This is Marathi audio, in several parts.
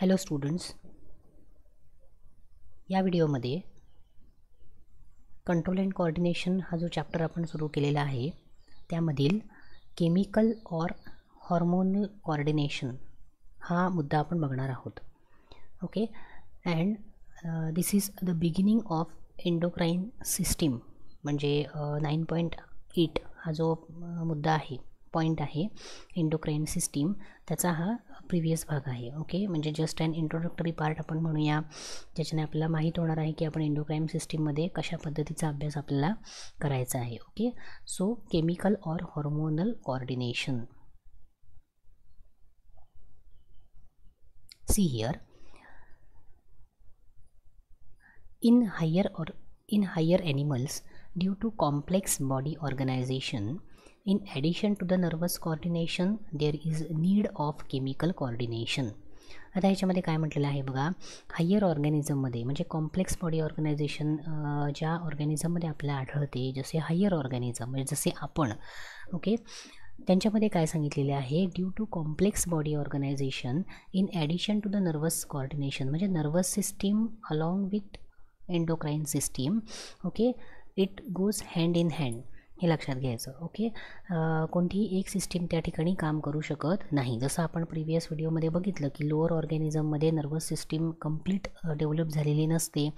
हॅलो स्टुडंट्स या व्हिडिओमध्ये कंट्रोल अँड कॉर्डिनेशन हा जो चॅप्टर आपण सुरू केलेला आहे त्यामधील केमिकल और हॉर्मोनल कॉर्डिनेशन हा मुद्दा आपण बघणार आहोत okay and this is the beginning of endocrine system म्हणजे नाईन पॉईंट एट हा जो uh, मुद्दा आहे पॉईंट आहे इंडोक्राईन सिस्टीम त्याचा हा प्रिव्हियस भाग आहे ओके म्हणजे जस्ट अँड इंट्रोडक्टरी पार्ट आपण म्हणूया ज्याच्याने आपल्याला माहीत होणार आहे की आपण इंडोक्राईम सिस्टीममध्ये कशा पद्धतीचा अभ्यास आपल्याला करायचा आहे okay so chemical or hormonal coordination see here in higher or in higher animals due to complex body organisation In addition to the nervous coordination, there is need of chemical coordination. आता ह्याच्यामध्ये काय म्हटलेलं आहे बघा हायर ऑर्गॅनिझममध्ये म्हणजे कॉम्प्लेक्स बॉडी ऑर्गनायझेशन ज्या ऑर्गॅनिझममध्ये आपल्याला आढळते जसे हायर ऑर्गॅनिझम म्हणजे जसे आपण ओके त्यांच्यामध्ये काय सांगितलेले आहे due to complex body organisation in addition to the nervous coordination म्हणजे nervous system along with endocrine system okay it goes hand in hand हे लक्षात घ्यायचं ओके कोणतीही एक सिस्टीम त्या ठिकाणी काम करू शकत नाही जसं आपण प्रिव्हियस व्हिडिओमध्ये बघितलं की लोअर ऑर्गॅनिझममध्ये नर्वस सिस्टीम कंप्लीट डेव्हलप झालेली नसते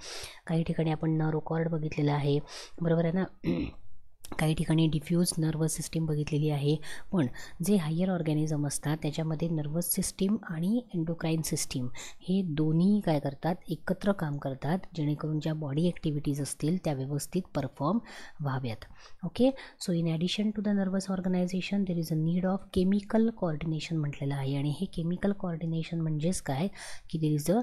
काही ठिकाणी आपण न रोकॉर्ड बघितलेलं आहे बरोबर आहे ना काही ठिकाणी डिफ्यूज नर्वस सिस्टीम बघितलेली आहे पण जे हायर ऑर्गॅनिझम असतात त्याच्यामध्ये नर्वस सिस्टीम आणि एन्डोक्राईन सिस्टीम हे दोन्ही काय करतात एकत्र काम करतात जेणेकरून ज्या बॉडी ॲक्टिव्हिटीज असतील त्या व्यवस्थित परफॉर्म व्हाव्यात okay so in addition to the nervous organisation there is a need of chemical coordination म्हटलेलं आहे आणि हे केमिकल कॉर्डिनेशन म्हणजेच काय की देर इज अ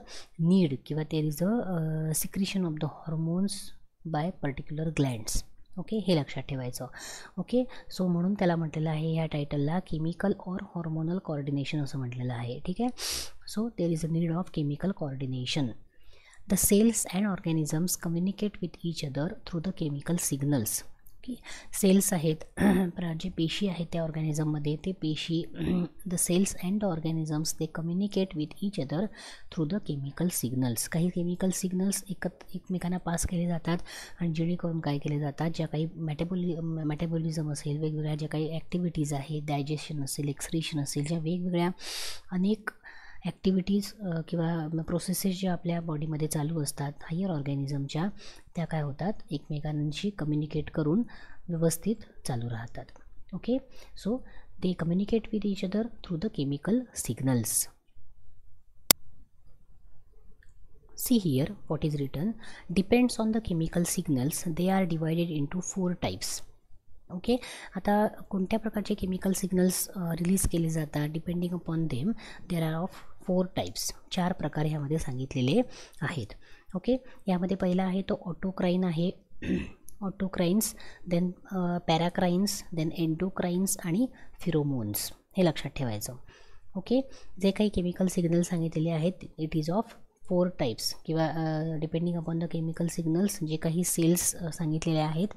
नीड किंवा there is a secretion of the hormones by particular glands okay हे लक्षात ठेवायचं ओके सो म्हणून त्याला म्हटलेलं आहे ह्या टायटलला केमिकल ऑर हॉर्मोनल कॉर्डिनेशन असं म्हटलेलं आहे ठीक आहे so there is a need of chemical coordination the cells and organisms communicate with each other through the chemical signals की सेल्स आहेत जे पेशी आहेत त्या ऑर्गॅनिझममध्ये ते पेशी द सेल्स अँड ऑर्गॅनिझम्स ते communicate with each other through the chemical signals काही केमिकल सिग्नल्स एकत एकमेकांना पास केले जातात आणि जेणेकरून काय केले जातात ज्या काही मॅटेबोलि मॅटेबोलिझम असेल वेगवेगळ्या ज्या काही ॲक्टिव्हिटीज आहेत डायजेशन असेल एक्सरेशन असेल ज्या वेगवेगळ्या अनेक ॲक्टिव्हिटीज किंवा प्रोसेसेस ज्या आपल्या बॉडीमध्ये चालू असतात हायर ऑर्गॅनिझमच्या त्या काय होतात एकमेकांशी कम्युनिकेट करून व्यवस्थित चालू राहतात okay so they communicate with each other through the chemical signals see here what is depends depends the the signals signals they are divided to four types okay आता कोणत्या प्रकारचे केमिकल सिग्नल्स रिलीज केले जातात depending upon them there are of four types चार प्रकार ह्यामध्ये सांगितलेले आहेत ओके यामध्ये पहिला आहे तो ऑटोक्राईन आहे ऑटोक्राईन्स देन पॅराक्राईन्स देन एन्डोक्राईन्स आणि फिरोमोन्स हे लक्षात ठेवायचं ओके जे काही केमिकल सिग्नल सांगितलेले आहेत it is of four types किंवा depending upon the chemical signals जे काही सेल्स सांगितलेले आहेत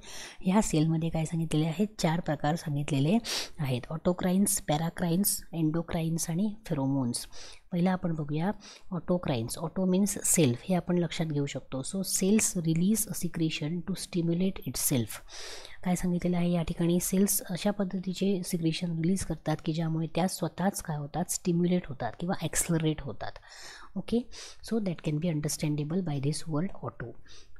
ह्या सेलमध्ये काय सांगितलेले आहेत चार प्रकार सांगितलेले आहेत ऑटोक्राईन्स पॅराक्राईन्स एन्डोक्राईन्स आणि फेरोमोन्स पहिला आपण बघूया ऑटोक्राईन्स ऑटो मीन्स सेल्फ हे आपण लक्षात घेऊ शकतो so cells release secretion to stimulate itself काय सांगितलेलं आहे या ठिकाणी सेल्स अशा पद्धतीचे सिग्रेशन रिलीज करतात की ज्यामुळे त्या स्वतःच काय होतात स्टिम्युलेट होतात किंवा ॲक्सलरेट होतात okay so that can be understandable by this word auto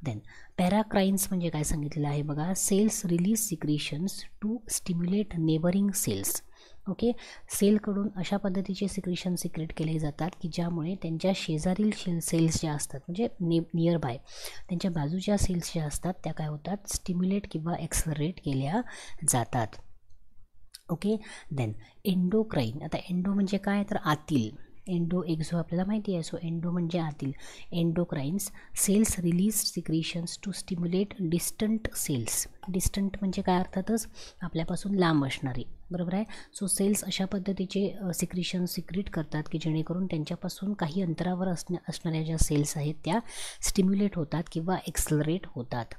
then paracrines म्हणजे काय सांगितलेलं आहे बघा cells release secretions to stimulate neighbouring cells okay सेलकडून अशा पद्धतीचे सिक्रेशन सिक्रेट केले जातात की ज्यामुळे त्यांच्या शेजारील शेल सेल्स ज्या असतात म्हणजे ने नियर बाय त्यांच्या बाजूच्या सेल्स ज्या असतात त्या काय होतात स्टिम्युलेट किंवा एक्सलरेट केल्या जातात ओके देन एंडोक्राईन आता एंडो म्हणजे काय तर आतील एंडो एक्झो आपल्याला माहिती आहे सो एंडो म्हणजे आतील endocrines cells release secretions to stimulate distant cells distant म्हणजे काय अर्थातच आपल्यापासून लांब असणारे बरोबर आहे सो सेल्स अशा पद्धतीचे सिक्रिशन सिक्रिट करतात की जेणेकरून त्यांच्यापासून काही अंतरावर असण्या असणाऱ्या ज्या सेल्स आहेत त्या स्टिम्युलेट होतात किंवा एक्सलरेट होतात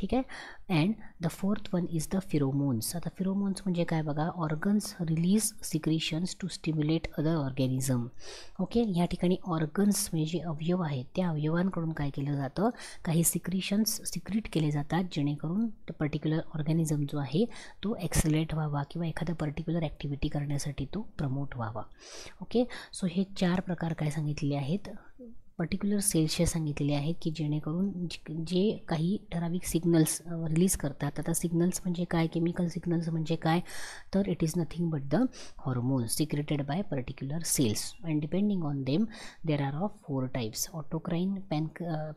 ठीक आहे and the fourth one is the pheromones आता फिरोमोन्स म्हणजे काय बघा organs release secretions to stimulate other organism okay या ठिकाणी ऑर्गन्स म्हणजे जे अवयव आहेत त्या अवयवांकडून काय केलं जातं काही सिक्रिशन्स सिक्रिट केले जातात जेणेकरून पर्टिक्युलर ऑर्गॅनिझम जो आहे तो ॲक्सलेट व्हावा किंवा एखादा पर्टिक्युलर ॲक्टिव्हिटी करण्यासाठी तो प्रमोट व्हावा ओके सो हे चार प्रकार काय सांगितले आहेत पर्टिक्युलर सेल्सचे सांगितलेले आहेत की जेणेकरून जे काही ठराविक सिग्नल्स रिलीज करतात आता सिग्नल्स म्हणजे काय केमिकल सिग्नल्स म्हणजे काय तर it is nothing but the hormones secreted by particular cells and depending on them there are of four types autocrine pan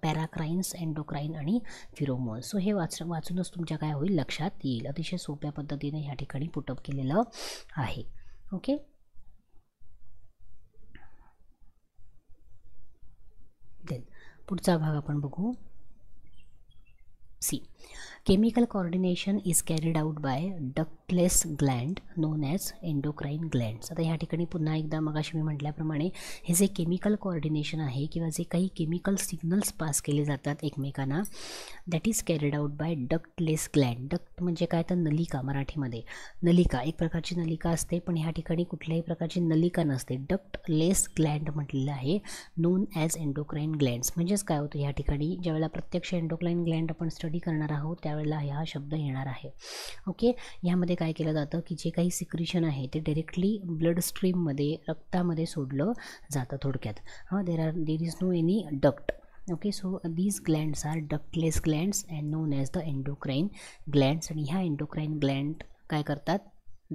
paracrines endocrine आणि फिरोमोन्स सो हे वाच वाचूनच तुमच्या काय होईल लक्षात येईल अतिशय सोप्या पद्धतीने ह्या ठिकाणी पुटअप केलेलं आहे ओके पुढचा भाग आपण बघू see chemical coordination is carried out by ductless gland known as endocrine glands आता ह्या ठिकाणी पुन्हा एकदा मग अशी मी म्हटल्याप्रमाणे हे जे केमिकल कोऑर्डिनेशन आहे किंवा जे काही केमिकल सिग्नल्स पास केले जातात एकमेकांना that is carried out by ductless gland duct म्हणजे काय तर नलिका मराठीमध्ये नलिका एक प्रकारची नलिका असते पण ह्या ठिकाणी कुठल्याही प्रकारची नलिका नसते डक्टलेस ग्लँड म्हटलेलं आहे नोन ॲज एंडोक्राईन ग्लँड्स म्हणजेच काय होतं ह्या ठिकाणी ज्यावेळेला प्रत्यक्ष एंडोक्राईन ग्लँड आपण स्टडी करणार आहोत त्यावेळेला हा शब्द येणार आहे ओके ह्यामध्ये काय केलं जातं की जे काही सिक्रिशन आहे ते डायरेक्टली ब्लड स्ट्रीममध्ये रक्तामध्ये सोडलं जातं थोडक्यात हां there are there is no any duct okay so these glands are ductless glands and known as the endocrine glands आणि ह्या एन्डोक्राईन ग्लँड काय करतात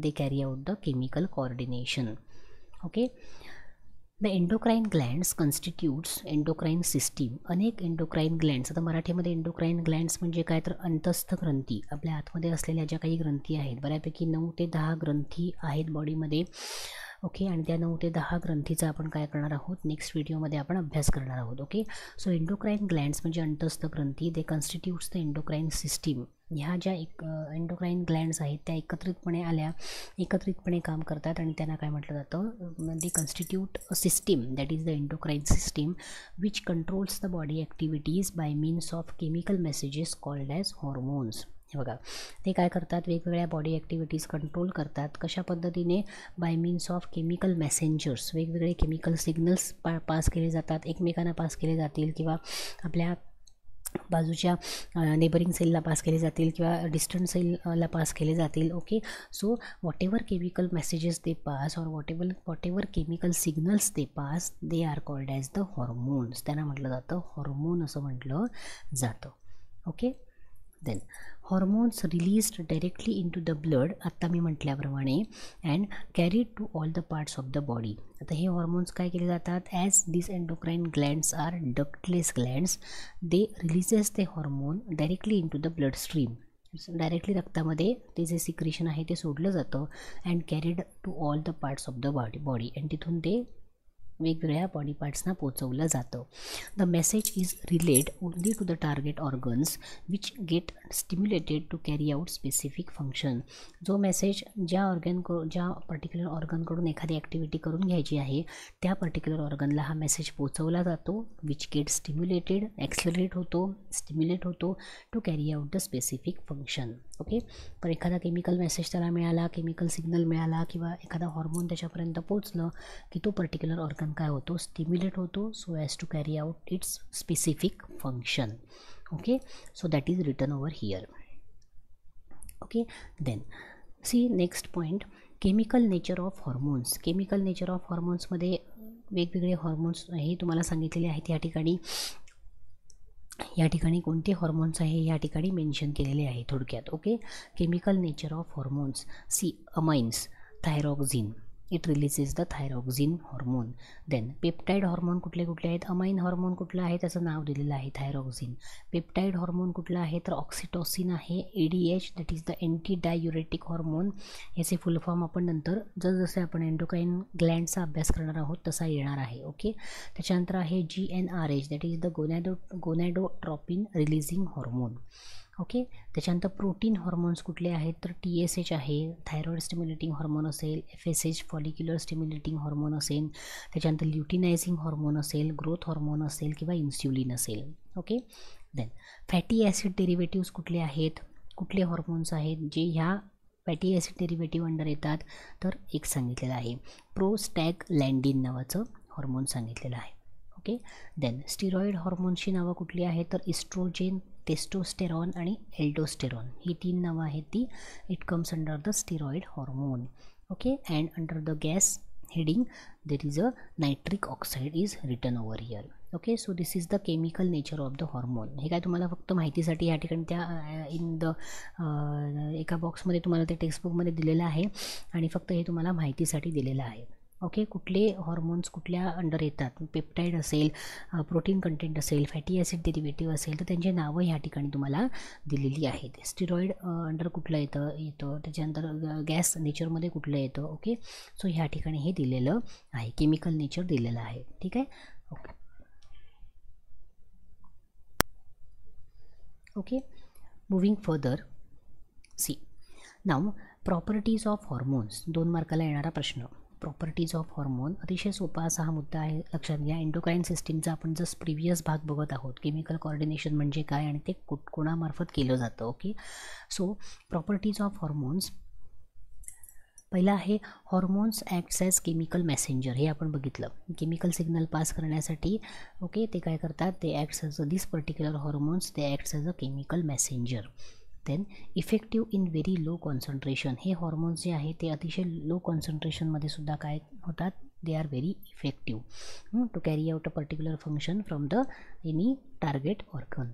they carry out the chemical coordination okay the endocrine glands constitutes endocrine system अनेक एंडोक्राईन ग्लँड्स आता मराठीमध्ये एंडोक्राईन ग्लँड्स म्हणजे काय तर अंतस्थ ग्रंथी आपल्या आतमध्ये असलेल्या ज्या काही ग्रंथी आहेत बऱ्यापैकी नऊ ते दहा ग्रंथी आहेत बॉडीमध्ये ओके आणि त्या नऊ ते दहा ग्रंथीचा आपण काय करणार आहोत नेक्स्ट व्हिडिओमध्ये आपण अभ्यास करणार आहोत ओके सो एंडोक्राईन ग्लँड्स म्हणजे अंतस्थ ग्रंथी they constitutes the endocrine system ह्या ज्या एक एन्डोक्राईन ग्लँड्स आहेत त्या एकत्रितपणे आल्या एकत्रितपणे काम करतात आणि त्यांना काय म्हटलं जातं they constitute a system that is the endocrine system which controls the body activities by means of chemical messages called as hormones हे बघा ते काय करतात वेगवेगळ्या बॉडी ॲक्टिव्हिटीज कंट्रोल करतात कशा पद्धतीने by means of chemical messengers वेगवेगळे केमिकल सिग्नल्स पा पास केले जातात एकमेकांना पास केले जातील किंवा आपल्या बाजूच्या नेबरिंग सेलला पास केले जातील किंवा डिस्टंट सेलला पास केले जातील okay so what chemical messages they pass or whatever what chemical signals they pass they are called as the hormones त्यांना म्हटलं जातं हॉर्मोन असं म्हटलं जातं okay then hormones released directly into the blood आत्ता मी म्हटल्याप्रमाणे and carried to all the parts of the body आता हे हॉर्मोन्स काय केले जातात as this endocrine glands are ductless glands they releases ते hormone directly into the blood stream directly रक्तामध्ये ते जे सिक्रेशन आहे ते सोडलं जातं and carried to all the parts of the body body and तिथून ते वेगवेगळ्या बॉडी पार्ट्सना पोचवलं जातं the message is relate only to the target organs which get stimulated to carry out specific function जो मेसेज ज्या को ज्या पर्टिक्युलर ऑर्गनकडून एखादी ॲक्टिव्हिटी करून घ्यायची आहे त्या पर्टिक्युलर ऑर्गनला हा मेसेज पोचवला जातो विच गेट स्टिम्युलेटेड ॲक्सलरेट होतो स्टिम्युलेट होतो to carry out the specific function okay पण एखादा केमिकल मेसेज त्याला मिळाला केमिकल सिग्नल मिळाला किंवा एखादा हॉर्मोन त्याच्यापर्यंत पोचलं की तो पर्टिक्युलर ऑर्गन काय होतो स्टिम्युलेट होतो so as to carry out its specific function okay so that is return over here okay then see next point chemical nature of hormones chemical nature of हॉर्मोन्समध्ये वेगवेगळे हॉर्मोन्स हे तुम्हाला सांगितलेले आहेत या ठिकाणी या ठिकाणी कोणते हॉर्मोन्स आहे या ठिकाणी मेन्शन केलेले आहे थोडक्यात okay chemical nature of hormones see amines thyroxine it releases the thyroxine hormone then peptide hormone कुठले कुठले आहेत अमाइन हॉर्मोन कुठलं आहे त्याचं नाव दिलेलं आहे थायरॉक्झिन पेप्टाईड हॉर्मोन कुठलं आहे तर ऑक्सिटॉसिन आहे A D H that is the anti diuretic hormone याचे फुल फॉर्म आपण नंतर जसजसे आपण एन्डोकाईन ग्लँडचा अभ्यास करणार आहोत तसा येणार आहे ओके त्याच्यानंतर आहे G N R H that is the gonado gonadotropin releasing hormone okay त्याच्यानंतर प्रोटीन हॉर्मोन्स कुठले आहेत तर टी एस एच आहे थायरॉइड स्टिम्युलेटिंग हॉर्मोन असेल F S H follicular stimulating hormone असेल त्याच्यानंतर ल्युटिनायझिंग हॉर्मोन असेल ग्रोथ हॉर्मोन असेल किंवा इन्स्युलिन असेल okay then fatty acid derivatives कुठले आहेत कुठले हॉर्मोन्स आहेत जे ह्या फॅटी ॲसिड डेरिवेटिव्ह अंडर येतात तर एक सांगितलेलं आहे प्रोस्टॅग लँडिन नावाचं हॉर्मोन सांगितलेलं आहे ओके देन स्टिरॉइड हॉर्मोन्सची नावं कुठली आहेत तर इस्ट्रोजेन टेस्टोस्टेरॉन आणि एल्डोस्टेरॉन ही तीन नावं आहेत ती it comes under the steroid hormone okay and under the gas heading there is a nitric oxide is return over here okay so this is the chemical nature of the hormone हे काय तुम्हाला फक्त माहितीसाठी या ठिकाणी त्या इन द एका बॉक्समध्ये तुम्हाला ते टेक्स्टबुकमध्ये दिलेलं आहे आणि फक्त हे तुम्हाला माहितीसाठी दिलेलं आहे ओके कुठले हॉर्मोन्स कुठल्या अंडर येतात पेप्टाईड असेल प्रोटीन कंटेंट असेल फॅटी ॲसिड डेरिवेटिव्ह असेल तर त्यांची नावं ह्या ठिकाणी तुम्हाला दिलेली आहेत स्टिरॉईड अंडर कुठलं येतं येतं त्याच्यानंतर गॅस नेचरमध्ये कुठलं येतं ओके सो ह्या ठिकाणी हे दिलेलं आहे केमिकल नेचर दिलेलं आहे ठीक आहे okay okay moving further see now properties of hormones दोन मार्काला येणारा प्रश्न प्रॉपर्टीज ऑफ हॉर्मोन अतिशय सोपा असा हा मुद्दा आहे लक्षात घ्या एंडोक्राईन सिस्टीमचा आपण जस प्रिव्हियस भाग बघत आहोत केमिकल कॉर्डिनेशन म्हणजे काय आणि ते कुटकुणामार्फत कोणामार्फत केलं जातं okay so properties of hormones पहिला आहे hormones acts as chemical messenger हे आपण बघितलं केमिकल सिग्नल पास करण्यासाठी ओके ते काय करतात ते acts as a this particular hormones ते acts as a chemical messenger then effective in very low concentration हे हॉर्मोन्स जे आहे ते अतिशय लो कॉन्सन्ट्रेशनमध्ये सुद्धा काय होतात they are very effective to carry out a particular function from the any target organ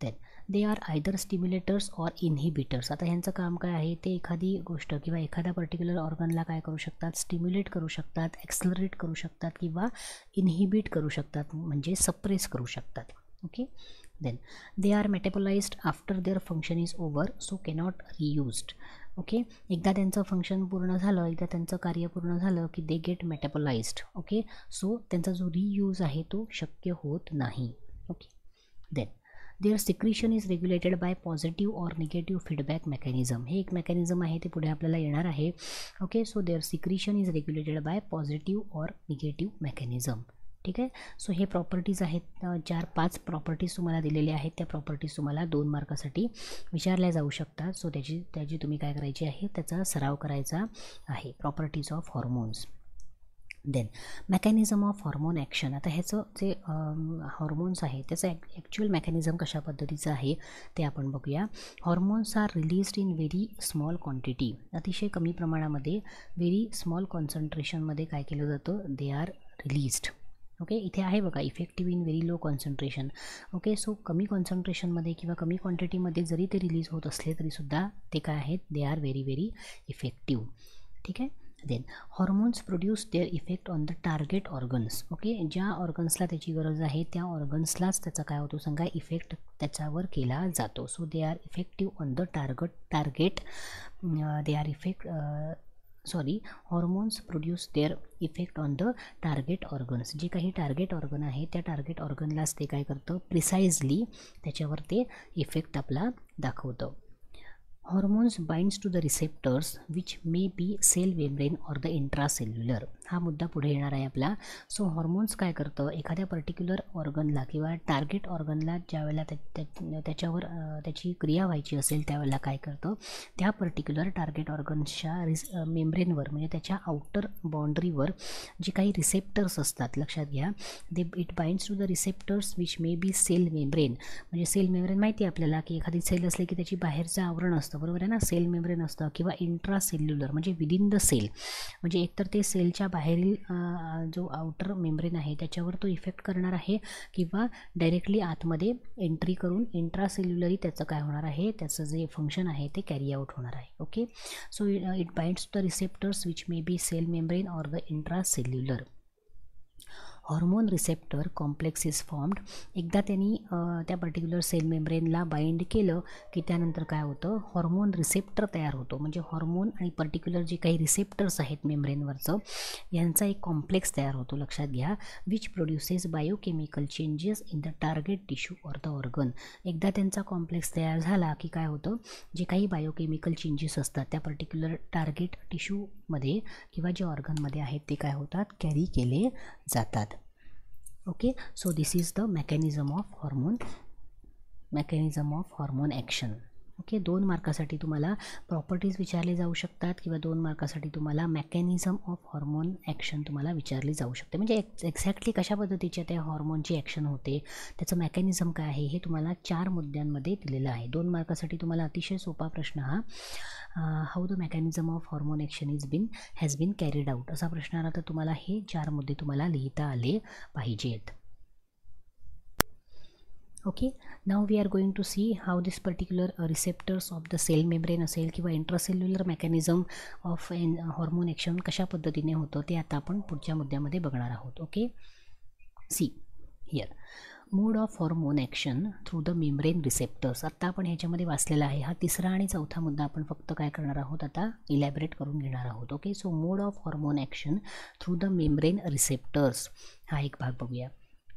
then they are either stimulators or inhibitors आता ह्यांचं काम काय आहे ते एखादी गोष्ट किंवा एखाद्या पर्टिक्युलर ऑर्गनला काय करू शकतात स्टिम्युलेट करू शकतात ॲक्सलरेट करू शकतात किंवा इनहिबिट करू शकतात म्हणजे सप्रेस करू शकतात okay then they are metabolized after their function is over so cannot reused okay एकदा त्यांचं फंक्शन पूर्ण झालं एकदा त्यांचं कार्य पूर्ण झालं की they get metabolised okay so त्यांचा जो रियूज आहे तो शक्य होत नाही okay then their secretion is regulated by positive or negative feedback mechanism हे एक मेकॅनिझम आहे ते पुढे आपल्याला येणार आहे okay so their secretion is regulated by positive or negative mechanism ठीक आहे सो हे प्रॉपर्टीज आहेत चार पाच प्रॉपर्टीज तुम्हाला दिलेल्या आहेत त्या प्रॉपर्टीज तुम्हाला दोन मार्कासाठी विचारल्या जाऊ शकतात सो त्याची त्याची तुम्ही काय करायची आहे त्याचा सराव करायचा आहे properties of hormones then mechanism of hormone action आता ह्याचं जे हॉर्मोन्स आहे त्याचं ॲक ॲक्च्युअल मेकॅनिझम कशा पद्धतीचं आहे ते आपण बघूया hormones are released in very small quantity अतिशय कमी प्रमाणामध्ये व्हेरी स्मॉल कॉन्सन्ट्रेशनमध्ये काय केलं जातं दे आर रिलीज्ड ओके इथे आहे बघा effective in very low concentration okay so कमी कॉन्सन्ट्रेशनमध्ये किंवा कमी क्वांटिटीमध्ये जरी ते रिलीज होत असले तरीसुद्धा ते काय आहेत they are very very effective ठीक आहे then hormones produce their effect on the target organs okay ज्या ऑर्गन्सला त्याची गरज आहे त्या ऑर्गन्सलाच त्याचा काय होतो सांगा इफेक्ट त्याच्यावर केला जातो so they are effective on the target target they are effect sorry hormones produce their effect on the target organs जे काही टार्गेट ऑर्गन आहे त्या टार्गेट ऑर्गनलाच ते काय करतं प्रिसाइजली त्याच्यावर ते इफेक्ट आपला दाखवतं hormones binds to the receptors which may be cell membrane or the intracellular हा मुद्दा पुढे येणार आहे आपला सो हॉर्मोन्स काय करतं एखाद्या पर्टिक्युलर ऑर्गनला किंवा टार्गेट ऑर्गनला ज्यावेळेला त्याच्यावर त्याची क्रिया व्हायची असेल त्यावेळेला काय करतं त्या पर्टिक्युलर टार्गेट ऑर्गन्सच्या रिस मेम्ब्रेनवर म्हणजे त्याच्या आउटर बाउंड्रीवर जे काही रिसेप्टर्स असतात लक्षात घ्या they it binds to the receptors which may be cell membrane म्हणजे सेल मेम्ब्रेन माहिती आहे आपल्याला की एखादी सेल असली की त्याची बाहेरचं आवरण असतं बरोबर आहे ना सेल मेम्ब्रेन असतं किंवा इंट्रा सेल्युलर म्हणजे विदिन द सेल म्हणजे एकतर ते सेलच्या बाहेरील जो आउटर मेम्ब्रेन आहे त्याच्यावर तो इफेक्ट करणार आहे किंवा डायरेक्टली आतमध्ये एंट्री करून इंट्रासेल्युलरी त्याचं काय होणार आहे त्याचं जे फंक्शन आहे ते कॅरी आउट होणार आहे okay so it binds the receptors which may be cell membrane or the intracellular hormone receptor complex is formed एकदा त्यांनी त्या पर्टिक्युलर सेल मेम्ब्रेनला बाइंड केलं की त्यानंतर काय होतं हॉर्मोन रिसेप्टर तयार होतो म्हणजे हॉर्मोन आणि पर्टिक्युलर जे काही रिसेप्टर्स आहेत मेम्ब्रेनवरचं यांचा एक कॉम्प्लेक्स तयार होतो लक्षात घ्या which produces biochemical changes in the target tissue or the organ एकदा त्यांचा कॉम्प्लेक्स तयार झाला की काय होतं जे काही बायोकेमिकल चेंजेस असतात त्या पर्टिक्युलर टार्गेट टिश्यू मध्ये किंवा जे ऑर्गनमध्ये आहेत ते काय होतात कॅरी केले जातात okay so this is the mechanism of hormone mechanism of hormone action okay दोन मार्कासाठी तुम्हाला प्रॉपर्टीज विचारले जाऊ शकतात किंवा दोन मार्कासाठी तुम्हाला मेकॅनिझम ऑफ हॉर्मोन ॲक्शन तुम्हाला विचारली जाऊ शकते म्हणजे एक् एक्झॅक्टली कशा पद्धतीच्या त्या हॉर्मोनची ॲक्शन होते त्याचं मेकॅनिझम काय आहे हे तुम्हाला चार मुद्द्यांमध्ये दिलेलं आहे दोन मार्कासाठी तुम्हाला अतिशय सोपा प्रश्न हा how the mechanism of hormone action is been has been carried out असा प्रश्न आला तर तुम्हाला हे चार मुद्दे तुम्हाला लिहिता आले पाहिजेत okay now we are going to see how this particular receptors of the cell membrane असेल किंवा intracellular mechanism of an hormone action कशा पद्धतीने होतं ते आता आपण पुढच्या मुद्द्यामध्ये बघणार आहोत okay see here mode of hormone action through the membrane receptors आत्ता आपण ह्याच्यामध्ये वाचलेला आहे हा तिसरा आणि चौथा मुद्दा आपण फक्त काय करणार आहोत आता इलॅबरेट करून घेणार आहोत okay so mode of hormone action through the membrane receptors हा एक भाग बघूया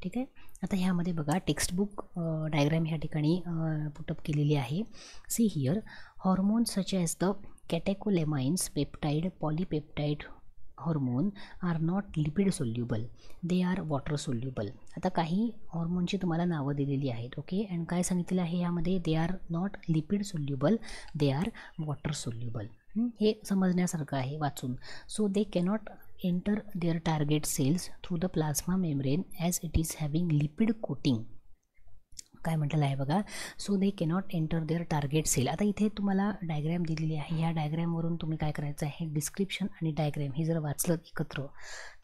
ठीक आहे आता ह्यामध्ये बघा टेक्स्टबुक डायग्रॅम ह्या ठिकाणी पुटअप केलेली आहे see here hormones such as the catecholamines peptide polypeptide hormone are not lipid soluble they are water soluble आता काही हॉर्मोनची तुम्हाला नावं दिलेली आहेत ओके अँड काय सांगितलेलं आहे यामध्ये they are not lipid soluble they are water soluble हे समजण्यासारखं आहे वाचून so they cannot enter their target cells through the plasma membrane as it is having lipid coating काय म्हटलेलं आहे बघा so they cannot enter their target cell आता इथे तुम्हाला डायग्रॅम दिलेली आहे ह्या डायग्रॅमवरून तुम्ही काय करायचं आहे डिस्क्रिप्शन आणि डायग्रॅम हे जर वाचलं एकत्र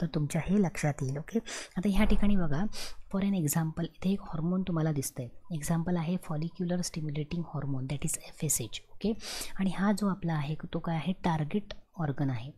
तर तुमच्या हे लक्षात येईल ओके आता ह्या ठिकाणी बघा फॉर एन एक्झाम्पल इथे एक हॉर्मोन तुम्हाला दिसतं आहे एक्झाम्पल आहे follicular stimulating hormone that is F S H okay आणि हा जो आपला आहे तो काय आहे टार्गेट ऑर्गन आहे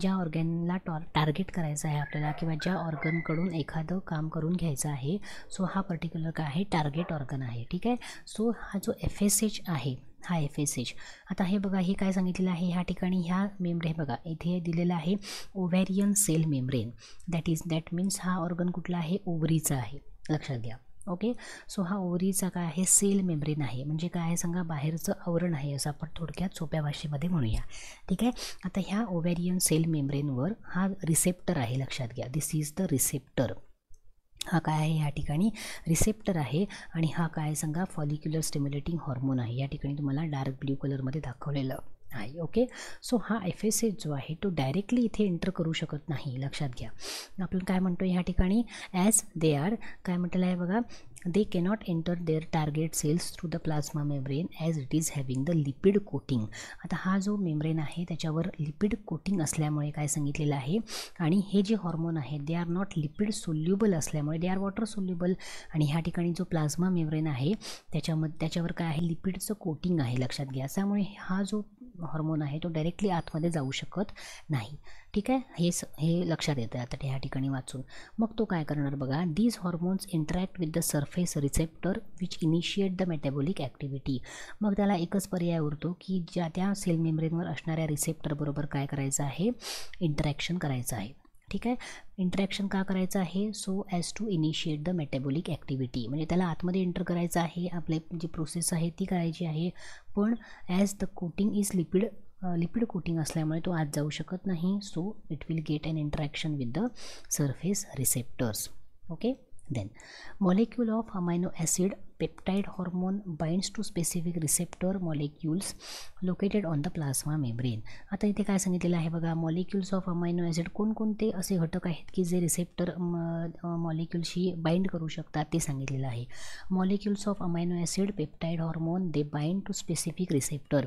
ज्या ऑर्गनला टॉ टार्गेट करायचं आहे आपल्याला किंवा ज्या ऑर्गनकडून एखादं काम करून घ्यायचं आहे सो हा पर्टिक्युलर काय आहे टार्गेट ऑर्गन आहे ठीक आहे सो हा जो एफ एस एच आहे हा एफ एस एच आता हे बघा हे काय सांगितलेलं आहे ह्या ठिकाणी ह्या मेमरे बघा इथे दिलेलं आहे ovarian cell membrane that is that means हा ऑर्गन कुठला आहे ओव्हरीचा आहे लक्षात घ्या ओके सो हा ओरीचा काय आहे सेल मेम्ब्रेन आहे म्हणजे काय आहे सांगा बाहेरचं आवरण आहे असं आपण थोडक्यात सोप्या भाषेमध्ये म्हणूया ठीक आहे आता ह्या ओव्हॅरियन सेल मेमरीनवर हा रिसेप्टर आहे लक्षात घ्या दिस इज द रिसेप्टर हा काय आहे या ठिकाणी रिसेप्टर आहे आणि हा काय सांगा फॉलिक्युलर स्टिम्युलेटिंग हॉर्मोन आहे या ठिकाणी तुम्हाला डार्क ब्ल्यू कलरमध्ये दाखवलेलं आहे ओके सो हा एफ एस जो आहे तो डायरेक्टली इथे एंटर करू शकत नाही लक्षात घ्या आपण काय म्हणतो ह्या ठिकाणी ॲज दे आर काय म्हटलेलं आहे बघा they cannot enter their target cells through the plasma membrane as it is having the lipid coating आता हा जो मेम्ब्रेन आहे त्याच्यावर लिपिड कोटिंग असल्यामुळे काय सांगितलेलं आहे आणि हे जे हॉर्मोन आहे they are not lipid soluble असल्यामुळे दे आर वॉटर सोल्युबल आणि ह्या ठिकाणी जो प्लाझ्मा मेम्ब्रेन आहे त्याच्यामध्ये त्याच्यावर काय आहे लिपिडचं कोटिंग आहे लक्षात घ्या त्यामुळे हा जो हॉर्मोन आहे तो डायरेक्टली आतमध्ये जाऊ शकत नाही ठीक आहे हे स हे लक्षात येतं आता ह्या ठिकाणी वाचून मग तो काय करणार बघा these hormones interact with the surface receptor which initiate the metabolic activity मग त्याला एकच पर्याय उरतो की ज्या त्या सेल मेम्ब्रेनवर असणाऱ्या रिसेप्टरबरोबर काय करायचं आहे इंटरॅक्शन करायचं आहे ठीक आहे इंटरॅक्शन का करायचं आहे so as to initiate the metabolic activity म्हणजे त्याला आतमध्ये एंटर करायचं आहे आपले जी प्रोसेस आहे ती करायची आहे पण as the coating is lipid lipid coating असल्यामुळे तो आत जाऊ शकत नाही so it will get an interaction with the surface receptors okay then molecule of amino acid peptide hormone binds to specific receptor molecules located on the plasma membrane आता इथे काय सांगितलेलं आहे बघा मॉलिक्युल्स ऑफ अमायनो ॲसिड कोणकोणते असे घटक आहेत की जे रिसेप्टर मॉलिक्युल्सशी बाइंड करू शकतात ते सांगितलेलं आहे molecules of amino acid peptide hormone they bind to specific receptor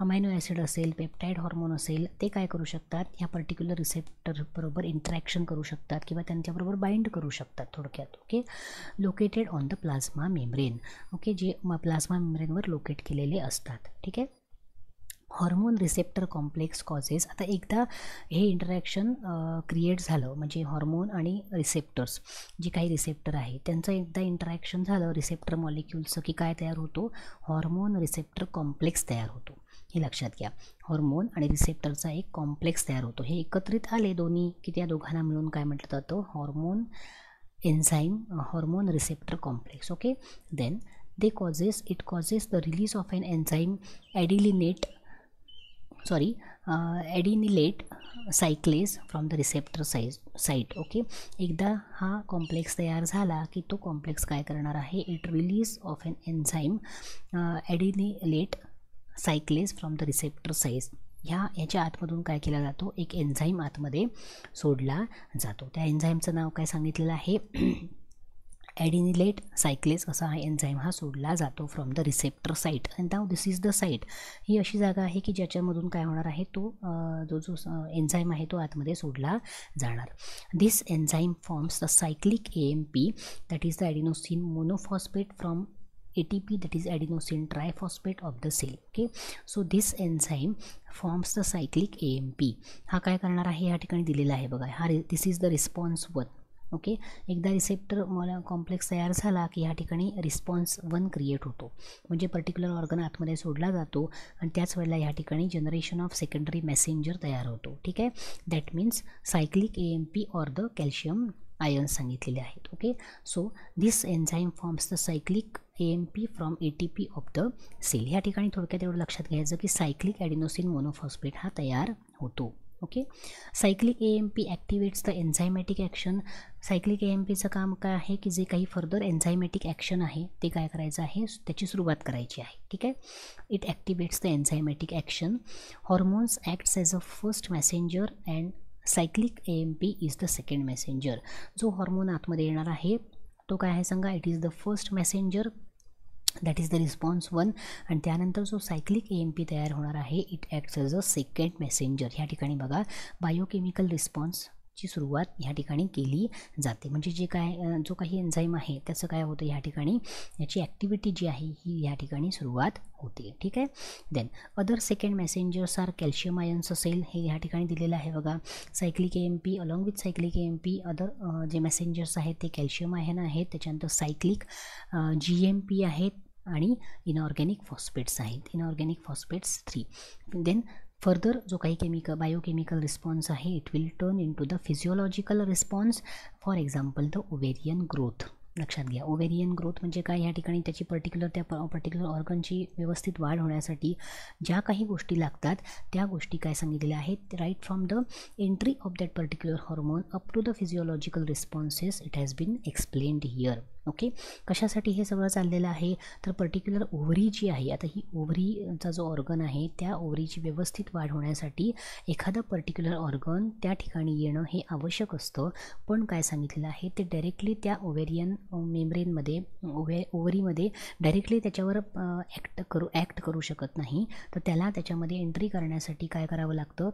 amino acid असेल पेप्टाईड हॉर्मोन असेल ते काय करू शकतात ह्या पर्टिक्युलर रिसेप्टर बरोबर इंट्रॅक्शन करू शकतात किंवा त्यांच्याबरोबर बाइंड करू शकतात थोडक्यात okay located on the plasma membrane okay जे प्लाझ्मा मेम्ब्रेनवर लोकेट केलेले असतात ठीक आहे हॉर्मोन रिसेप्टर कॉम्प्लेक्स कॉजेस आता एकदा हे इंटरॅक्शन क्रिएट झालं म्हणजे हॉर्मोन आणि रिसेप्टर्स जे काही रिसेप्टर आहे त्यांचं एकदा इंटरॅक्शन झालं रिसेप्टर मॉलिक्युल्सचं की काय तयार होतो हॉर्मोन रिसेप्टर कॉम्प्लेक्स तयार होतो हे लक्षात घ्या हॉर्मोन आणि रिसेप्टरचा एक कॉम्प्लेक्स तयार होतो हे एकत्रित आले दोन्ही की त्या दोघांना मिळून काय म्हटलं जातं hormone enzyme hormone receptor complex, okay, then they causes, it causes the release of an enzyme adenylate, sorry, adenylate cyclase from the receptor site, okay, एक दा complex तयार जाला, कि तो complex काय करना रहे, it release of an enzyme adenylate cyclase from the receptor site, ह्या याच्या आतमधून काय केला जातो एक एन्झाईम आतमध्ये सोडला जातो त्या एन्झाईमचं नाव काय सांगितलेलं आहे ॲडिनिलेट सायक्लेस असा हा एन्झाईम हा सोडला जातो from the receptor site and नाव दिस इज द साईट ही अशी जागा आहे की ज्याच्यामधून काय होणार आहे तो जो जो एन्झाईम आहे तो आतमध्ये सोडला जाणार this enzyme forms the cyclic A M P that is the adenosine monophosphate from ATP that is adenosine triphosphate of the cell okay so this enzyme forms the cyclic A M P हा काय करणार आहे या ठिकाणी दिलेला आहे बघा हा रि this is the response one okay एकदा रिसेप्टर मला कॉम्प्लेक्स तयार झाला की ह्या ठिकाणी रिस्पॉन्स वन क्रिएट होतो म्हणजे पर्टिक्युलर ऑर्गन आतमध्ये सोडला जातो आणि त्याच वेळेला ह्या ठिकाणी जनरेशन ऑफ सेकंडरी मेसेंजर तयार होतो ठीक आहे that means cyclic A M P or the calcium ion सांगितलेले आहेत okay so this enzyme forms the cyclic A M P from A T P of the cell ह्या ठिकाणी थोडक्यात एवढं लक्षात घ्यायचं की सायक्लिक ॲडिनोसिन मोनोफॉस्फेट हा तयार होतो okay cyclic A M P activates the enzymatic action cyclic A M पीचं काम काय आहे की जे काही फर्दर एन्झायमॅटिक ॲक्शन आहे ते काय करायचं आहे त्याची सुरुवात करायची आहे ठीक आहे it activates the enzymatic action hormones acts as a first messenger and cyclic A M P is the second messenger जो हॉर्मोन आतमध्ये येणार आहे तो काय आहे सांगा it is the first messenger that is the response one आणि त्यानंतर जो सायक्लिक ए एम पी तयार होणार आहे it acts as a second messenger ह्या ठिकाणी बघा बायोकेमिकल रिस्पॉन्स ची सुरुवात या ठिकाणी केली जाते म्हणजे जे काय जो काही एन्झाईम आहे त्याचं काय होतं या ठिकाणी याची ॲक्टिव्हिटी जी आहे ही या ठिकाणी सुरुवात होते ठीक आहे then other second messengers are calcium ions असेल हे या ठिकाणी दिलेलं आहे बघा cyclic M P along with cyclic M P other जे मेसेंजर्स आहेत ते कॅल्शियम आयन आहेत त्याच्यानंतर सायक्लिक जी एम पी आहेत आणि इनऑर्गॅनिक फॉस्फेट्स आहेत inorganic phosphates three then further जो काही केमिकल बायोकेमिकल रिस्पॉन्स आहे it will turn into the physiological response for example the ovarian growth लक्षात घ्या ओवेरियन ग्रोथ म्हणजे काय ह्या ठिकाणी त्याची पर्टिक्युलर त्या पर्टिक्युलर ऑर्गनची व्यवस्थित वाढ होण्यासाठी ज्या काही गोष्टी लागतात त्या गोष्टी काय सांगितलेल्या आहेत right from the entry of that particular hormone up to the physiological responses it has been explained here okay कशासाठी हे सगळं चाललेलं आहे तर पर्टिक्युलर ओव्हरी जी आहे आता ही ओव्हरीचा जो ऑर्गन आहे त्या ओव्हरीची व्यवस्थित वाढ होण्यासाठी एखादं पर्टिक्युलर ऑर्गन त्या ठिकाणी येणं हे आवश्यक असतं पण काय सांगितलेलं आहे ते डायरेक्टली त्या ओव्हेरियन मेम्ब्रेनमध्ये ओव्हे ओव्हरीमध्ये डायरेक्टली त्याच्यावर ॲक्ट करू ॲक्ट करू शकत नाही तर त्याला त्याच्यामध्ये एंट्री करण्यासाठी काय करावं लागतं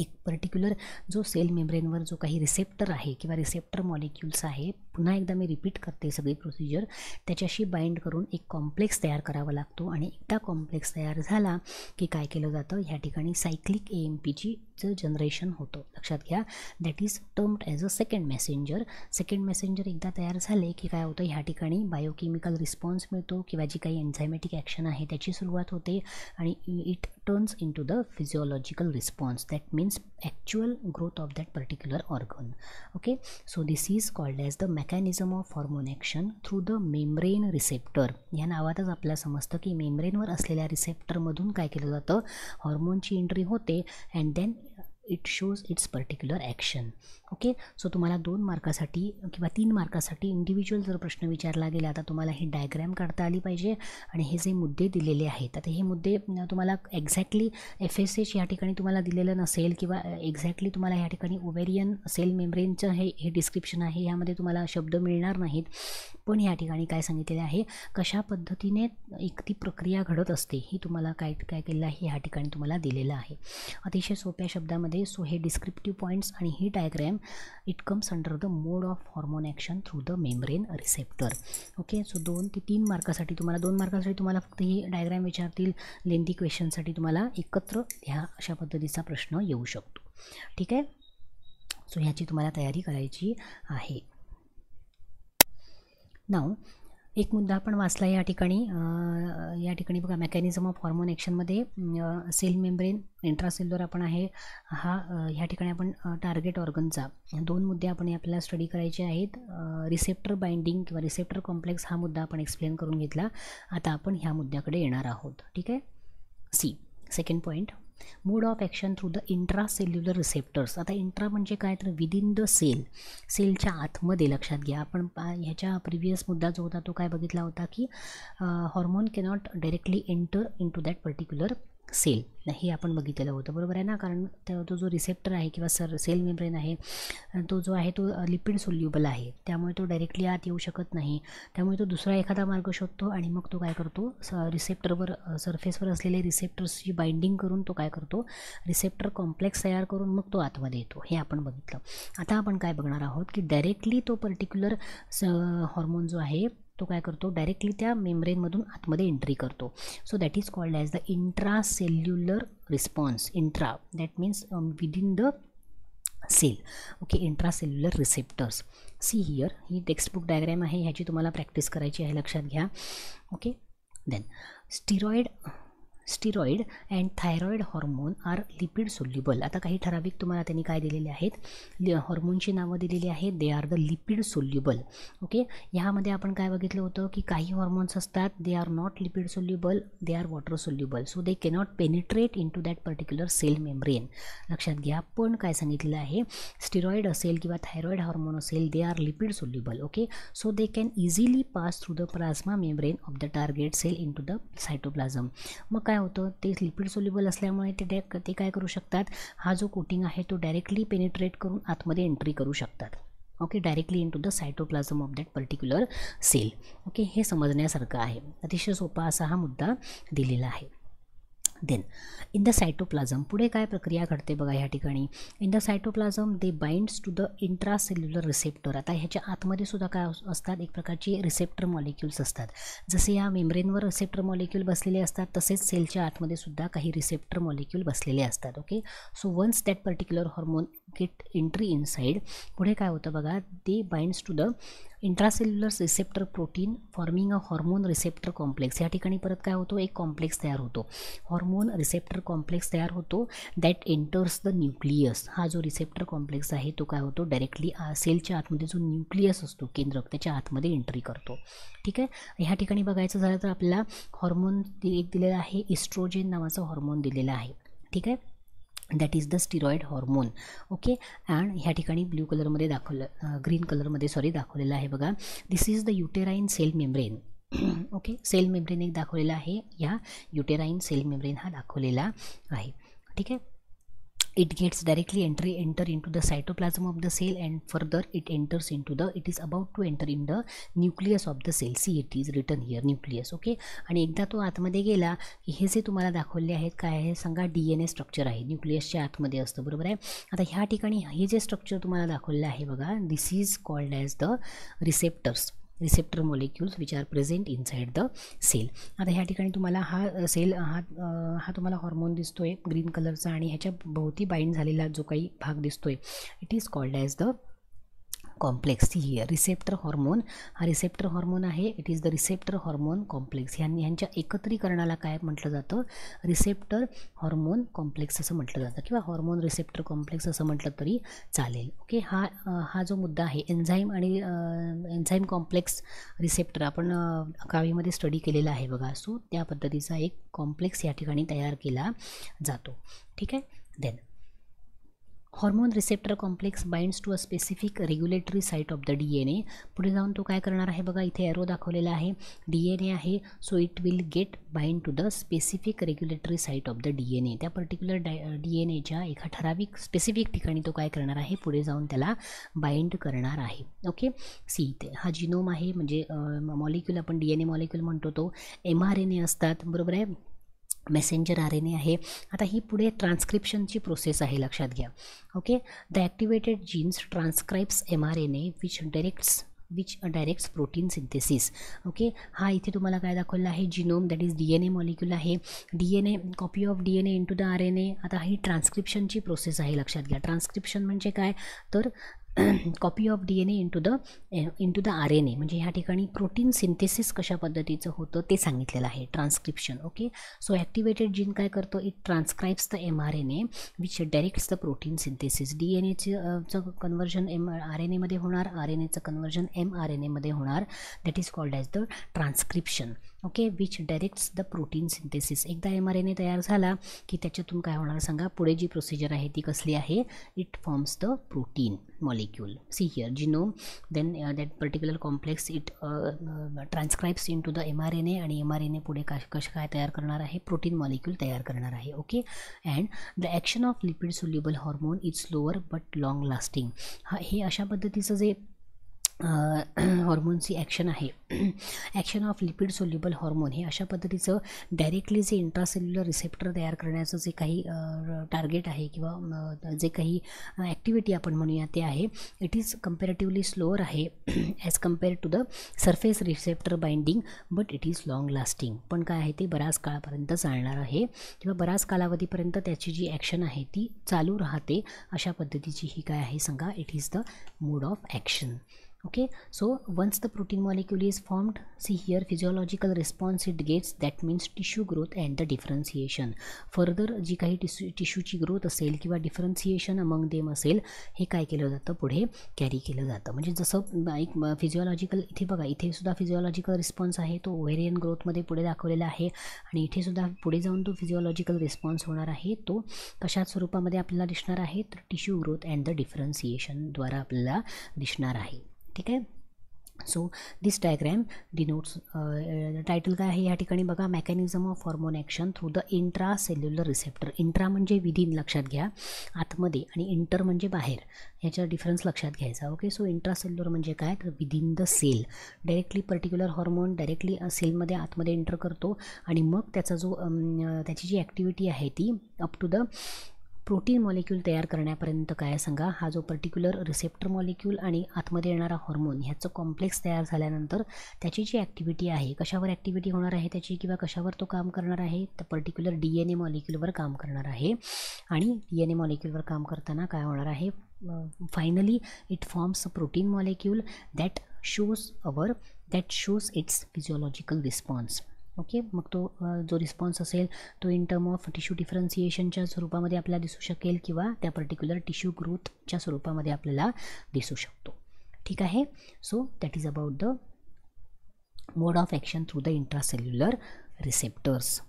एक पर्टिक्युलर जो सेल मेम्ब्रेनवर जो काही रिसेप्टर आहे किंवा रिसेप्टर मॉलिक्युल्स आहे पुन्हा एकदा मी रिपीट करते सगळी प्रोसिजर त्याच्याशी बाइंड करून एक कॉम्प्लेक्स तयार करावा लागतो आणि एकदा कॉम्प्लेक्स तयार झाला की काय केलं जातं ह्या ठिकाणी सायक्लिक ए एम पीची जे जनरेशन होतं लक्षात घ्या that is termed as a second messenger second messenger एकदा तयार झाले की काय होतं ह्या ठिकाणी बायोकेमिकल रिस्पॉन्स मिळतो किंवा जी काही एन्झायमॅटिक ॲक्शन आहे त्याची सुरुवात होते आणि it turns into the physiological response that means actual growth of that particular organ okay so this is called as the mechanism of hormone action through the membrane receptor या नावातच आपल्याला समजतं की मेम्ब्रेनवर असलेल्या रिसेप्टरमधून काय केलं जातं हॉर्मोनची एंट्री होते and then it shows its particular action okay so तुम्हाला दोन मार्कासाठी किंवा तीन मार्कासाठी इंडिव्हिज्युअल जर प्रश्न विचारला गेला तर तुम्हाला हे डायग्रॅम काढता आली पाहिजे आणि हे जे मुद्दे दिलेले आहेत आता हे मुद्दे तुम्हाला एक्झॅक्टली एफ एस एच या ठिकाणी तुम्हाला दिलेलं नसेल किंवा एक्झॅक्टली तुम्हाला या ठिकाणी ओवेरियन सेल मेमरेनचं हे हे डिस्क्रिप्शन आहे यामध्ये तुम्हाला शब्द मिळणार नाहीत पण या ठिकाणी काय सांगितलेलं आहे कशा पद्धतीने एक ती प्रक्रिया घडत असते ही तुम्हाला काय काय केलं आहे ह्या ठिकाणी तुम्हाला दिलेलं आहे अतिशय सोप्या शब्दामध्ये आहे सो हे डिस्क्रिप्टिव्ह पॉईंट्स आणि ही diagram it comes under the mode of hormone action through the membrane receptor okay so दोन ते तीन मार्कासाठी तुम्हाला दोन मार्कासाठी तुम्हाला फक्त ही डायग्रॅम विचारतील लेंदी क्वेश्चनसाठी तुम्हाला एकत्र ह्या अशा पद्धतीचा प्रश्न येऊ शकतो ठीक आहे सो ह्याची तुम्हाला तयारी करायची आहे नाऊ एक मुद्दा आपण वाचला या ठिकाणी या ठिकाणी बघा मेकॅनिझम ऑफ हॉर्मोन ॲक्शनमध्ये सेल मेम्ब्रेन इंट्रासेल्युलर आपण आहे हा ह्या ठिकाणी आपण टार्गेट ऑर्गनचा दोन मुद्दे आपण आपल्याला स्टडी करायचे आहेत रिसेप्टर बाइंडिंग किंवा रिसेप्टर कॉम्प्लेक्स हा मुद्दा आपण एक्सप्लेन करून घेतला आता आपण ह्या मुद्द्याकडे येणार आहोत ठीक आहे see second point mode of action through the intracellular receptors आता इंट्रा म्हणजे काय तर विदिन द सेल सेलच्या आतमध्ये लक्षात घ्या आपण ह्याच्या प्रिव्हियस मुद्दा जो होता तो काय बघितला होता की hormone cannot directly enter into that particular cell हे आपण बघितलेलं होतं बरोबर आहे ना कारण तो जो रिसेप्टर आहे किंवा सर सेल मेम्ब्रेन आहे तो जो आहे तो लिपिड सोल्युबल आहे त्यामुळे तो डायरेक्टली आत येऊ शकत नाही त्यामुळे तो दुसरा एखादा मार्ग शोधतो आणि मग तो काय करतो स रिसेप्टरवर सरफेसवर असलेले रिसेप्टर्सची बाइंडिंग करून तो काय करतो रिसेप्टर कॉम्प्लेक्स तयार करून मग तो आतमध्ये येतो हे आपण बघितलं आता आपण काय बघणार आहोत की डायरेक्टली तो पर्टिक्युलर हॉर्मोन जो आहे तो काय करतो डायरेक्टली त्या मेम्ब्रेनमधून आतमध्ये एंट्री करतो so that is called as the intracellular response intra that means in the cell okay intracellular receptors see here ही टेक्स्टबुक डायग्रॅम आहे ह्याची तुम्हाला प्रॅक्टिस करायची आहे लक्षात घ्या okay then steroid steroid and thyroid hormone are lipid soluble आता काही ठराविक तुम्हाला त्यांनी काय दिलेले आहेत लि हॉर्मोनची नावं दिलेली आहेत they are the lipid soluble okay ह्यामध्ये आपण काय बघितलं होतं की काही हॉर्मोन्स असतात they are not lipid soluble they are water soluble so they cannot penetrate into that particular cell membrane लक्षात घ्या पण काय सांगितलेलं आहे स्टिरॉइड असेल किंवा थायरॉईड हॉर्मोन असेल they are lipid soluble okay so they can easily pass through the plasma membrane of the target cell into the cytoplasm मग काय होतं ते लिपिड सोल्युबल असल्यामुळे ते डॅ ते काय करू शकतात हा जो कोटिंग आहे तो डायरेक्टली पेनिट्रेट करून आतमध्ये एंट्री करू शकतात okay directly into the cytoplasm of that particular cell okay हे समजण्यासारखं आहे अतिशय सोपा असा हा मुद्दा दिलेला आहे देन इन द सायटोप्लाझम पुढे काय प्रक्रिया घडते बघा ह्या ठिकाणी in the cytoplasm they binds to the intracellular receptor आता ह्याच्या आतमध्ये सुद्धा काय असतात एक प्रकारची रिसेप्टर मॉलिक्युल्स असतात जसे या मेम्ब्रेनवर रिसेप्टर मॉलिक्युल बसलेले असतात तसेच सेलच्या आतमध्ये सुद्धा काही रिसेप्टर मॉलिक्युल बसलेले असतात okay so once that particular hormone get entry inside पुढे काय होतं बघा they binds to the intracellular receptor protein forming a hormone receptor complex या ठिकाणी परत काय होतो एक कॉम्प्लेक्स तयार होतो हॉर्मोन रिसेप्टर कॉम्प्लेक्स तयार होतो दॅट एंटर्स द न्यूक्लियस हा जो रिसेप्टर कॉम्प्लेक्स आहे तो काय होतो डायरेक्टली सेलच्या आतमध्ये जो न्यूक्लियस असतो केंद्रक त्याच्या आतमध्ये एंट्री करतो ठीक आहे ह्या ठिकाणी बघायचं झालं तर आपल्याला हॉर्मोन एक दिलेला आहे इस्ट्रोजेन नावाचा हॉर्मोन दिलेला आहे ठीक आहे that is the steroid hormone okay and ह्या ठिकाणी ब्ल्यू कलरमध्ये दाखवलं ग्रीन कलरमध्ये सॉरी दाखवलेलं आहे बघा this is the uterine cell membrane okay cell membrane एक दाखवलेला आहे ह्या युटेराईन सेल मेम्ब्रेन हा दाखवलेला आहे ठीक आहे it gets directly entry enter into the cytoplasm of the cell and further it enters into the it is about to enter in the nucleus of the cell see it is written here nucleus okay आणि एकदा तो आतमध्ये गेला की हे जे तुम्हाला दाखवले आहेत काय आहे सांगा डी एन ए स्ट्रक्चर आहे न्यूक्लियसच्या आतमध्ये असतं बरोबर आहे आता ह्या ठिकाणी हे जे स्ट्रक्चर तुम्हाला दाखवलेलं आहे बघा this is called as the receptors receptor molecules which are present inside the cell आता ह्या ठिकाणी तुम्हाला हा सेल हा हा तुम्हाला हॉर्मोन दिसतोय ग्रीन कलरचा आणि ह्याच्या भोवती बाईंड झालेला जो काही भाग दिसतोय it is called as the complex ही रिसेप्टर हॉर्मोन हा रिसेप्टर हॉर्मोन आहे it is the receptor hormone complex ह्या ह्यांच्या एकत्रीकरणाला काय म्हटलं जातं रिसेप्टर हॉर्मोन कॉम्प्लेक्स असं म्हटलं जातं किंवा हॉर्मोन रिसेप्टर कॉम्प्लेक्स असं म्हटलं तरी चालेल ओके हा हा जो मुद्दा आहे एन्झाईम आणि एन्झाईम कॉम्प्लेक्स रिसेप्टर आपण गावीमध्ये स्टडी केलेला आहे बघा सो त्या पद्धतीचा एक कॉम्प्लेक्स या ठिकाणी तयार केला जातो ठीक आहे then hormone receptor complex binds to a specific regulatory site of the D N A पुढे जाऊन तो काय करणार आहे बघा इथे एरो दाखवलेला आहे डी एन ए आहे so it will get bind to the specific regulatory site of the D N A त्या पर्टिक्युलर डी एन एच्या एका ठराविक स्पेसिफिक ठिकाणी तो काय करणार आहे पुढे जाऊन त्याला बाइंड करणार आहे ओके सी इथे हा जिनोम आहे म्हणजे मॉलिक्यूल आपण डी एन ए मॉलिक्यूल म्हणतो तो एम आर एन ए असतात बरोबर आहे मेसेंजर आर एन ए आहे आता ही पुढे ट्रान्स्क्रिप्शनची प्रोसेस आहे लक्षात घ्या okay the activated genes transcribes M R N A which directs which directs protein synthesis okay हा इथे तुम्हाला काय दाखवलं आहे genome that is D N A molecule आहे D N A copy of D N A to the R N A आता ही ट्रान्स्क्रिप्शनची प्रोसेस आहे लक्षात घ्या ट्रान्स्क्रिप्शन म्हणजे काय तर copy of D N A into the into the R N A म्हणजे ह्या ठिकाणी प्रोटीन सिंथेसिस कशा पद्धतीचं होतं ते सांगितलेलं आहे transcription okay so activated gene काय करतो it transcribes the M R N A which directs the protein synthesis D N एचं कन्वर्जन एम आर एन एमध्ये होणार आर एन एचं कन्वर्जन एम आर एन एमध्ये होणार that is called as the transcription okay which directs the protein synthesis एकदा एम आर एन ए तयार झाला की त्याच्यातून काय होणार सांगा पुढे जी प्रोसिजर आहे ती कसली आहे it forms the protein molecule see here genome then that particular complex it transcribes into the M R N A आणि एम आर एन ए पुढे का कसं काय तयार करणार आहे प्रोटीन मॉलिक्यूल तयार करणार आहे okay and the action of lipid soluble hormone is slower but long lasting हा हे अशा पद्धतीचं जे हॉर्मोनची ॲक्शन आहे action of lipid soluble hormone हे अशा पद्धतीचं डायरेक्टली जे इंट्रासेल्युलर रिसेप्टर तयार करण्याचं जे काही टार्गेट आहे किंवा जे काही ॲक्टिव्हिटी आपण म्हणूया ते आहे इट इज कम्पेरेटिव्हली स्लोअर आहे as compare to the surface receptor binding but it is long lasting पण काय आहे ते बऱ्याच काळापर्यंत चालणार आहे किंवा बराच कालावधीपर्यंत त्याची जी ॲक्शन आहे ती चालू राहते अशा पद्धतीची ही काय आहे सांगा it is the mode of action okay so once the protein molecule is formed see here physiological response it gets that means tissue growth and the differentiation further जी काही टिश्यू टिश्यूची ग्रोथ असेल किंवा डिफरन्सिएशन अमंग देम असेल हे काय केलं जातं पुढे कॅरी केलं जातं म्हणजे जसं एक फिजिओलॉजिकल इथे बघा इथे सुद्धा फिजिओलॉजिकल रिस्पॉन्स आहे तो ओव्हेरियन ग्रोथमध्ये पुढे दाखवलेला आहे आणि इथेसुद्धा पुढे जाऊन तो फिजिओलॉजिकल रिस्पॉन्स होणार आहे तो कशा स्वरूपामध्ये आपल्याला दिसणार आहे तर टिश्यू ग्रोथ अँड द डिफरन्सिएशनद्वारा आपल्याला दिसणार आहे ठीक आहे so this diagram denotes title काय आहे या ठिकाणी बघा mechanism of hormone action through the intra cellular receptor intra म्हणजे विदिन लक्षात घ्या आतमध्ये आणि इंटर म्हणजे बाहेर ह्याच्या डिफरन्स लक्षात घ्यायचा ओके सो इंट्रा सेल्युलर म्हणजे काय तर within the cell directly particular hormone directly सेलमध्ये आतमध्ये एंटर करतो आणि मग त्याचा जो um, त्याची जी ॲक्टिव्हिटी आहे ती up to the protein molecule तयार करण्यापर्यंत काय सांगा हा जो पर्टिक्युलर रिसेप्टर मॉलिक्यूल आणि आतमध्ये येणारा हॉर्मोन ह्याचं कॉम्प्लेक्स तयार झाल्यानंतर त्याची जी ॲक्टिव्हिटी आहे कशावर ॲक्टिव्हिटी होणार आहे त्याची किंवा कशावर तो काम करणार आहे तर पर्टिक्युलर डी एन ए मॉलिक्यूलवर काम करणार आहे आणि डी एन ए मॉलिक्यूलवर काम करताना काय होणार आहे finally it forms a protein molecule that shows our that shows its physiological response okay मग तो जो रिस्पॉन्स असेल तो इन टर्म ऑफ टिश्यू डिफरन्सिएशनच्या स्वरूपामध्ये आपल्याला दिसू शकेल किंवा त्या पर्टिक्युलर टिश्यू ग्रोथच्या स्वरूपामध्ये आपल्याला दिसू शकतो ठीक आहे so that is about the mode of action through the intracellular receptors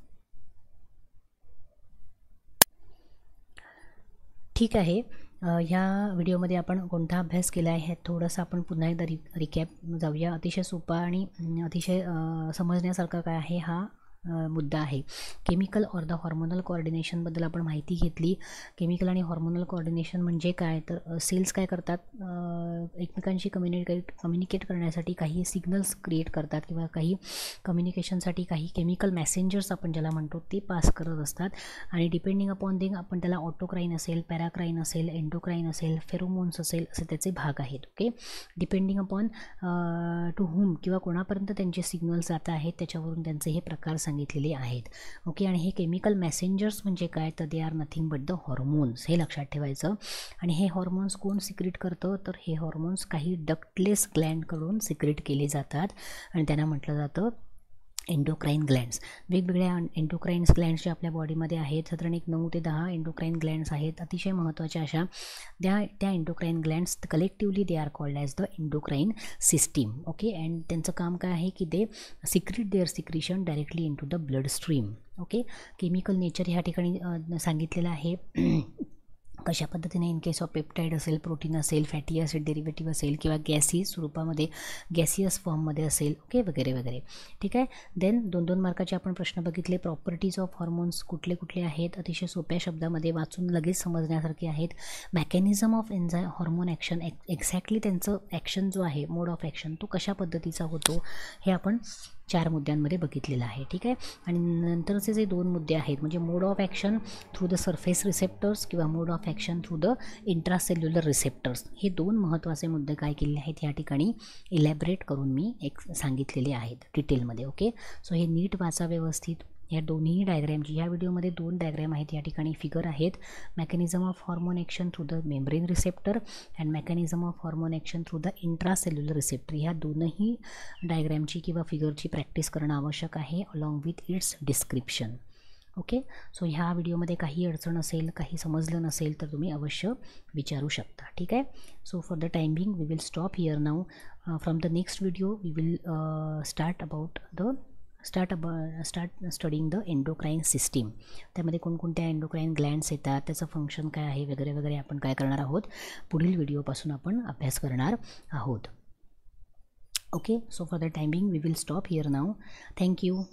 ठीक आहे ह्या व्हिडिओमध्ये आपण कोणता अभ्यास केला आहे थोडंसं आपण पुन्हा एकदा रि रिकॅप जाऊया अतिशय सोपा आणि अतिशय समजण्यासारखा काय आहे हा मुद्दा आहे केमिकल ऑर द हॉर्मोनल कॉर्डिनेशनबद्दल आपण माहिती घेतली केमिकल आणि हॉर्मोनल कॉर्डिनेशन म्हणजे काय तर सेल्स काय करतात एकमेकांशी कम्युनिकेट कम्युनिकेट करण्यासाठी काही सिग्नल्स क्रिएट करतात किंवा काही कम्युनिकेशनसाठी काही केमिकल मॅसेंजर्स आपण ज्याला म्हणतो ते पास करत असतात आणि डिपेंडिंग अपॉन दिंग आपण त्याला ऑटोक्राईन असेल पॅराक्राईन असेल एंडोक्राईन असेल फेरोमोन्स असेल असे त्याचे भाग आहेत okay depending upon to whom किंवा कोणापर्यंत त्यांचे सिग्नल्स जात आहेत त्याच्यावरून त्यांचे हे प्रकार सांगितलेली आहेत ओके आणि हे केमिकल मॅसेंजर्स म्हणजे काय तर they are nothing but the hormones हे लक्षात ठेवायचं आणि हे हॉर्मोन्स कोण सिक्रीट करतं तर हे हॉर्मोन्स काही डक्टलेस ग्लँडकडून सिक्रिट केले जातात आणि त्यांना म्हटलं जातं एंडोक्राईन ग्लँड्स वेगवेगळ्या एंडोक्राईन्स ग्लँड्स जे आपल्या बॉडीमध्ये आहेत साधारण एक नऊ ते दहा एंडोक्राईन ग्लँड्स आहेत अतिशय महत्त्वाच्या अशा त्या त्या endocrine glands collectively they are called as the endocrine system okay and त्यांचं काम काय आहे की they secrete their secretion directly into the blood stream okay chemical nature ह्या ठिकाणी सांगितलेलं आहे कशा पद्धतीने इन केस ऑफ पेप्टाईड असेल प्रोटीन असेल फॅटी ॲसिड डेरिवेटिव्ह असेल किंवा गॅसियस स्वरूपामध्ये गॅसियस फॉर्ममध्ये असेल ओके वगैरे वगैरे ठीक आहे देन दोन दोन मार्काचे आपण प्रश्न बघितले प्रॉपर्टीज ऑफ हॉर्मोन्स कुठले कुठले आहेत अतिशय सोप्या शब्दामध्ये वाचून लगेच समजण्यासारखे आहेत मॅकॅनिझम ऑफ एन्झाय हॉर्मोन ॲक्शन एक्झॅक्टली त्यांचं ॲक्शन जो आहे मोड ऑफ ॲक्शन तो कशा पद्धतीचा होतो हे आपण चार मुद्द्यांमध्ये बघितलेलं आहे ठीक आहे आणि नंतरचे जे दोन मुद्दे आहेत म्हणजे mode of action through the surface receptors किंवा mode of action through the intracellular receptors हे दोन महत्त्वाचे मुद्दे काय केलेले आहेत या ठिकाणी इलॅबरेट करून मी एक सांगितलेले आहेत डिटेलमध्ये ओके सो हे नीट वाचा व्यवस्थित या दोन्ही डायग्रॅमची ह्या व्हिडिओमध्ये दोन डायग्रॅम आहेत या ठिकाणी फिगर आहेत mechanism of hormone action through the membrane receptor and mechanism of hormone action through the intracellular receptor ह्या दोनही डायग्रॅमची किंवा फिगरची प्रॅक्टिस करणं आवश्यक आहे along with its description okay so ह्या व्हिडिओमध्ये काही अडचण असेल काही समजलं नसेल तर तुम्ही अवश्य विचारू शकता ठीक आहे so for the time being we will stop here now from the next video we will start about the start up start studying the endocrine system त्यामध्ये कोणकोणत्या एंडोक्राईन ग्लँड्स येतात त्याचं फंक्शन काय आहे वगैरे वगैरे आपण काय करणार आहोत पुढील व्हिडिओपासून आपण अभ्यास करणार आहोत okay so for the timing we will stop here now thank you